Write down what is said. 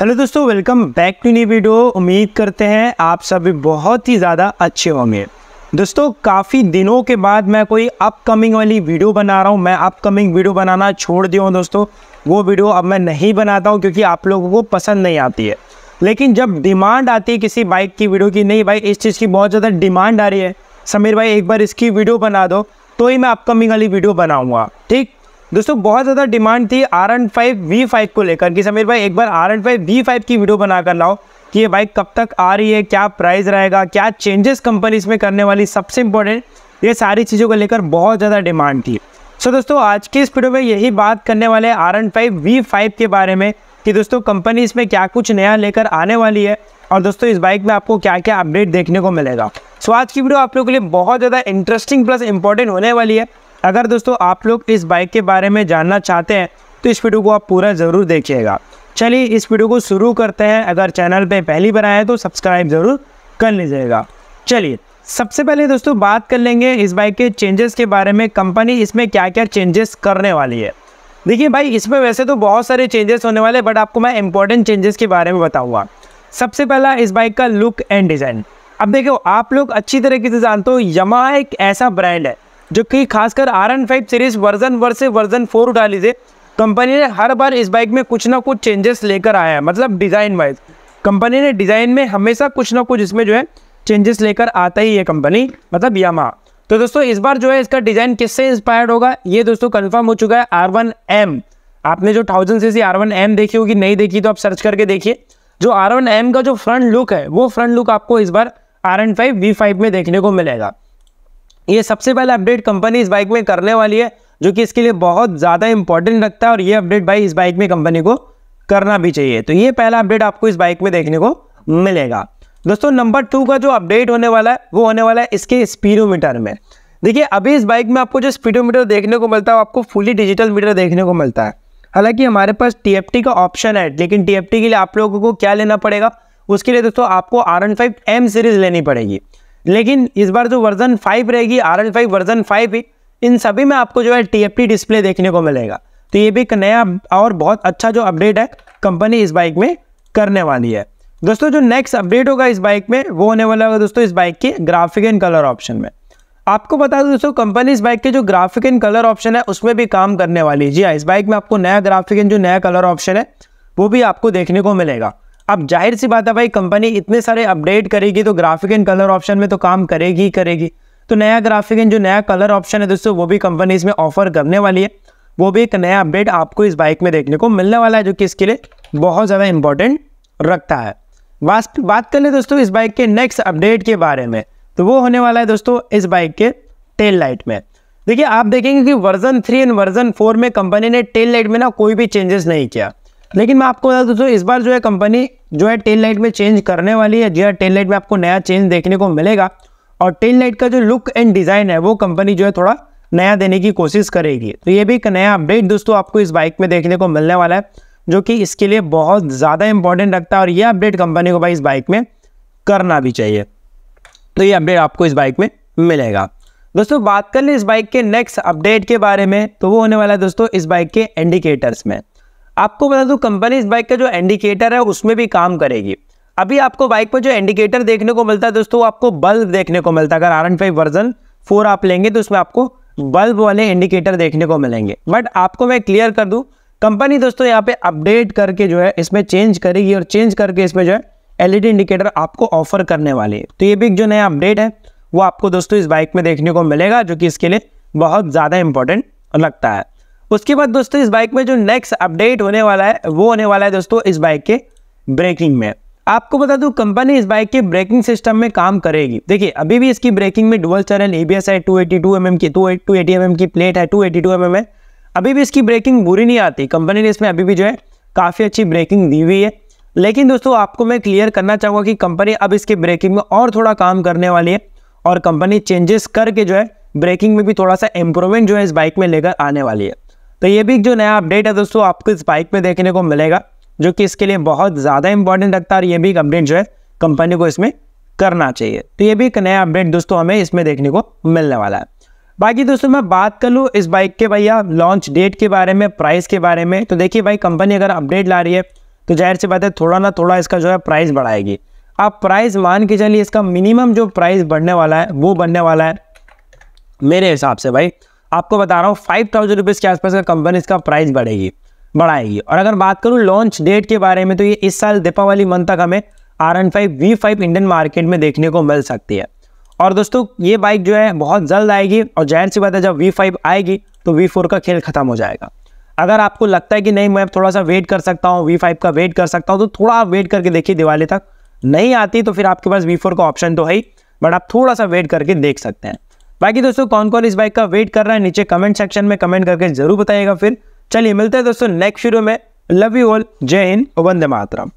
hello दोस्तों welcome back to new video उम्मीद करते हैं आप सभी बहुत ही ज़्यादा अच्छे होंगे दोस्तों काफ़ी दिनों के बाद मैं कोई अपकमिंग वाली वीडियो बना रहा हूँ मैं अपकमिंग वीडियो बनाना छोड़ दिया हूँ दोस्तों वो वीडियो अब मैं नहीं बनाता हूँ क्योंकि आप लोगों को पसंद नहीं आती है लेकिन जब डिमांड आती है किसी बाइक की वीडियो की नहीं भाई इस चीज़ की बहुत ज़्यादा डिमांड आ रही है समीर भाई एक बार इसकी वीडियो बना दो तो ही मैं अपकमिंग वाली वीडियो बनाऊँगा ठीक दोस्तों बहुत ज़्यादा डिमांड थी R N five V five को लेकर कि समीर भाई एक बार R N five V five की वीडियो बनाकर लाओ कि ये बाइक कब तक आ रही है क्या प्राइस रहेगा क्या चेंजेस कंपनी इसमें करने वाली सबसे इंपॉर्टेंट ये सारी चीज़ों को लेकर बहुत ज़्यादा डिमांड थी सो so, दोस्तों आज की इस वीडियो में यही बात करने वाले R N five V five के बारे में कि दोस्तों कंपनी इसमें क्या कुछ नया लेकर आने वाली है और दोस्तों इस बाइक में आपको क्या क्या अपडेट देखने को मिलेगा सो so, आज की वीडियो आप लोगों के लिए बहुत ज़्यादा इंटरेस्टिंग प्लस इंपॉर्टेंट होने वाली है अगर दोस्तों आप लोग इस बाइक के बारे में जानना चाहते हैं तो इस वीडियो को आप पूरा ज़रूर देखिएगा चलिए इस वीडियो को शुरू करते हैं अगर चैनल पे पहली बार आए तो सब्सक्राइब ज़रूर कर लीजिएगा चलिए सबसे पहले दोस्तों बात कर लेंगे इस बाइक के चेंजेस के बारे में कंपनी इसमें क्या क्या चेंजेस करने वाली है देखिए भाई इसमें वैसे तो बहुत सारे चेंजेस होने वाले बट आपको मैं इंपॉर्टेंट चेंजेस के बारे में बताऊँगा सबसे पहला इस बाइक का लुक एंड डिज़ाइन अब देखो आप लोग अच्छी तरीके से जानते हो यमा एक ऐसा ब्रांड है जो कि खासकर R N five series version one से वर्जन फोर उठा लीजिए कंपनी ने हर बार इस बाइक में कुछ ना कुछ चेंजेस लेकर आया है मतलब डिज़ाइन वाइज कंपनी ने डिज़ाइन में हमेशा कुछ ना कुछ इसमें जो है चेंजेस लेकर आता ही है कंपनी मतलब यामा तो दोस्तों इस बार जो है इसका डिज़ाइन किससे इंस्पायर्ड होगा ये दोस्तों कन्फर्म हो चुका है आर वन एम आपने जो thousand C C R one M देखी होगी नहीं देखी तो आप सर्च करके देखिए जो आर वन एम का जो फ्रंट लुक है वो फ्रंट लुक आपको इस बार R N five V five में देखने को मिलेगा ये सबसे पहला अपडेट कंपनी इस बाइक में करने वाली है जो कि इसके लिए बहुत ज़्यादा इंपॉर्टेंट लगता है और ये अपडेट भाई इस बाइक में कंपनी को करना भी चाहिए तो ये पहला अपडेट आपको इस बाइक में देखने को मिलेगा दोस्तों नंबर टू का जो अपडेट होने वाला है वो होने वाला है इसके स्पीडोमीटर में देखिए अभी इस बाइक में आपको जो स्पीडोमीटर देखने को मिलता है आपको फुली डिजिटल मीटर देखने को मिलता है हालांकि हमारे पास टी का ऑप्शन है लेकिन टी के लिए आप लोगों को क्या लेना पड़ेगा उसके लिए दोस्तों आपको R N five M series लेनी पड़ेगी लेकिन इस बार जो वर्जन फाइव रहेगी R L five version five ही इन सभी में आपको जो है टी एफ टी डिस्प्ले देखने को मिलेगा तो ये भी एक नया और बहुत अच्छा जो अपडेट है कंपनी इस बाइक में करने वाली है दोस्तों जो नेक्स्ट अपडेट होगा इस बाइक में वो होने वाला होगा दोस्तों इस बाइक के ग्राफिक एंड कलर ऑप्शन में आपको बता दूं दोस्तों कंपनी इस बाइक के जो ग्राफिक एंड कलर ऑप्शन है उसमें भी काम करने वाली है जी हाँ इस बाइक में आपको नया ग्राफिक एंड जो नया कलर ऑप्शन है वो भी आपको देखने को मिलेगा अब जाहिर सी बात है भाई कंपनी इतने सारे अपडेट करेगी तो ग्राफिक एंड कलर ऑप्शन में तो काम करेगी ही करेगी तो नया ग्राफिक एंड जो नया कलर ऑप्शन है दोस्तों वो भी कंपनी इसमें ऑफर करने वाली है वो भी एक नया अपडेट आपको इस बाइक में देखने को मिलने वाला है जो कि इसके लिए बहुत ज़्यादा इंपॉर्टेंट रखता है बात कर ले दोस्तों इस बाइक के नेक्स्ट अपडेट के बारे में तो वो होने वाला है दोस्तों इस बाइक के टेल लाइट में देखिए आप देखेंगे कि version three and version four में कंपनी ने टेल लाइट में ना कोई भी चेंजेस नहीं किया लेकिन मैं आपको बता दोस्तों इस बार जो है कंपनी जो है टेल लाइट में चेंज करने वाली है जी हाँ टेल लाइट में आपको नया चेंज देखने को मिलेगा और टेल लाइट का जो लुक एंड डिज़ाइन है वो कंपनी जो है थोड़ा नया देने की कोशिश करेगी तो ये भी एक नया अपडेट दोस्तों आपको इस बाइक में देखने को मिलने वाला है जो कि इसके लिए बहुत ज़्यादा इंपॉर्टेंट रखता है और यह अपडेट कंपनी को भाई इस बाइक में करना भी चाहिए तो ये अपडेट आपको इस बाइक में मिलेगा दोस्तों बात कर ले इस बाइक के नेक्स्ट अपडेट के बारे में तो वो होने वाला है दोस्तों इस बाइक के इंडिकेटर्स में आपको बता दूं कंपनी इस बाइक का जो इंडिकेटर है उसमें भी काम करेगी अभी आपको बाइक पर जो इंडिकेटर देखने को मिलता है दोस्तों आपको बल्ब देखने को मिलता है अगर R N five version four आप लेंगे तो उसमें आपको बल्ब वाले इंडिकेटर देखने को मिलेंगे बट आपको मैं क्लियर कर दूं कंपनी दोस्तों यहाँ पे अपडेट करके जो है इसमें चेंज करेगी और चेंज करके इसमें जो है एलईडी इंडिकेटर आपको ऑफर करने वाले है तो ये भी जो नया अपडेट है वो आपको दोस्तों इस बाइक में देखने को मिलेगा जो कि इसके लिए बहुत ज़्यादा इंपॉर्टेंट लगता है उसके बाद दोस्तों इस बाइक में जो नेक्स्ट अपडेट होने वाला है वो होने वाला है दोस्तों इस बाइक के ब्रेकिंग में आपको बता दूं कंपनी इस बाइक के ब्रेकिंग सिस्टम में काम करेगी देखिए अभी भी इसकी ब्रेकिंग में डुबल चैनल एस है एम एम की एम एम की प्लेट है एम एम है अभी भी इसकी ब्रेकिंग बुरी नहीं आती कंपनी ने इसमें अभी भी जो है काफ़ी अच्छी ब्रेकिंग दी हुई है लेकिन दोस्तों आपको मैं क्लियर करना चाहूँगा कि कंपनी अब इसके ब्रेकिंग में और थोड़ा काम करने वाली है और कंपनी चेंजेस करके जो है ब्रेकिंग में भी थोड़ा सा इंप्रूवमेंट जो है इस बाइक में लेकर आने वाली है तो ये भी जो नया अपडेट है दोस्तों आपको इस बाइक में देखने को मिलेगा जो कि इसके लिए बहुत ज़्यादा इंपॉर्टेंट लगता है और ये भी एक अपडेट जो है कंपनी को इसमें करना चाहिए तो ये भी एक नया अपडेट दोस्तों हमें इसमें देखने को मिलने वाला है बाकी दोस्तों मैं बात कर लूँ इस बाइक के भैया लॉन्च डेट के बारे में प्राइस के बारे में तो देखिए भाई कंपनी अगर अपडेट ला रही है तो जाहिर सी बात है थोड़ा ना थोड़ा इसका जो है प्राइस बढ़ाएगी आप प्राइस मान के चलिए इसका मिनिमम जो प्राइस बढ़ने वाला है वो बढ़ने वाला है मेरे हिसाब से भाई आपको बता रहा हूँ फाइव थाउजेंड रुपीज़ के आसपास का कंपनी इसका प्राइस बढ़ेगी बढ़ाएगी और अगर बात करूँ लॉन्च डेट के बारे में तो ये इस साल दीपावली मंथ तक हमें R N five V five Indian market में देखने को मिल सकती है और दोस्तों ये बाइक जो है बहुत जल्द आएगी और जाहिर सी बात है जब वी फाइव आएगी तो वी फोर का खेल खत्म हो जाएगा अगर आपको लगता है कि नहीं मैं थोड़ा सा वेट कर सकता हूँ वी फाइव का वेट कर सकता हूँ तो थोड़ा आप वेट करके देखिए दिवाली तक नहीं आती तो फिर आपके पास वी फोर का ऑप्शन तो है ही बट आप थोड़ा सा वेट करके देख सकते हैं बाकी दोस्तों कौन कौन इस बाइक का वेट कर रहा है नीचे कमेंट सेक्शन में कमेंट करके जरूर बताइएगा फिर चलिए मिलते हैं दोस्तों नेक्स्ट वीडियो में लव यू ऑल जय हिंद वंदे मातरम